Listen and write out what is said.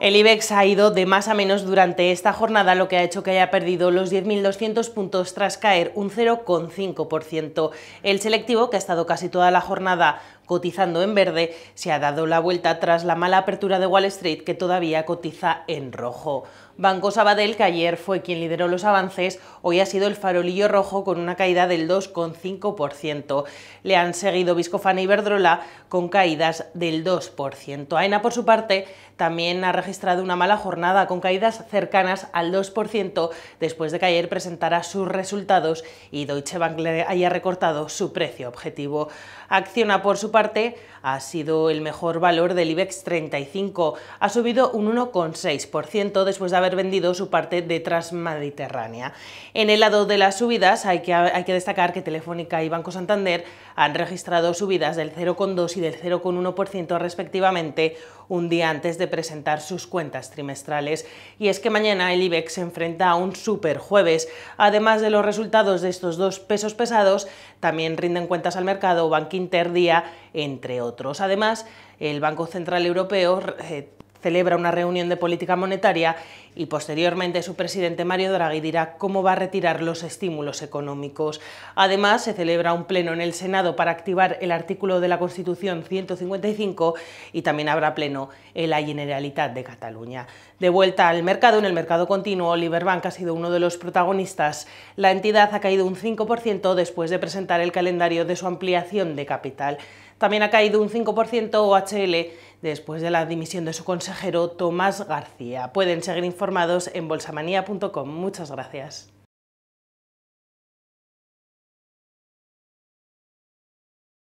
El IBEX ha ido de más a menos durante esta jornada, lo que ha hecho que haya perdido los 10.200 puntos tras caer un 0,5%. El selectivo, que ha estado casi toda la jornada cotizando en verde, se ha dado la vuelta tras la mala apertura de Wall Street, que todavía cotiza en rojo. Banco Sabadell, que ayer fue quien lideró los avances, hoy ha sido el farolillo rojo con una caída del 2,5%. Le han seguido Viscofana y e Verdrola con caídas del 2%. AENA, por su parte, también ha registrado una mala jornada con caídas cercanas al 2% después de que ayer presentara sus resultados y Deutsche Bank le haya recortado su precio objetivo. Acciona, por su parte, ha sido el mejor valor del IBEX 35. Ha subido un 1,6% después de haber vendido su parte de Transmediterránea. En el lado de las subidas hay que, hay que destacar que Telefónica y Banco Santander han registrado subidas del 0,2 y del 0,1% respectivamente un día antes de presentar sus cuentas trimestrales. Y es que mañana el IBEX se enfrenta a un super jueves. Además de los resultados de estos dos pesos pesados, también rinden cuentas al mercado Bank Inter Día, entre otros. Además, el Banco Central Europeo eh, celebra una reunión de política monetaria y posteriormente su presidente Mario Draghi dirá cómo va a retirar los estímulos económicos. Además, se celebra un pleno en el Senado para activar el artículo de la Constitución 155 y también habrá pleno en la Generalitat de Cataluña. De vuelta al mercado, en el mercado continuo, Liberbank ha sido uno de los protagonistas. La entidad ha caído un 5% después de presentar el calendario de su ampliación de capital. También ha caído un 5% OHL después de la dimisión de su consejero Tomás García. Pueden seguir informados en bolsamanía.com. Muchas gracias.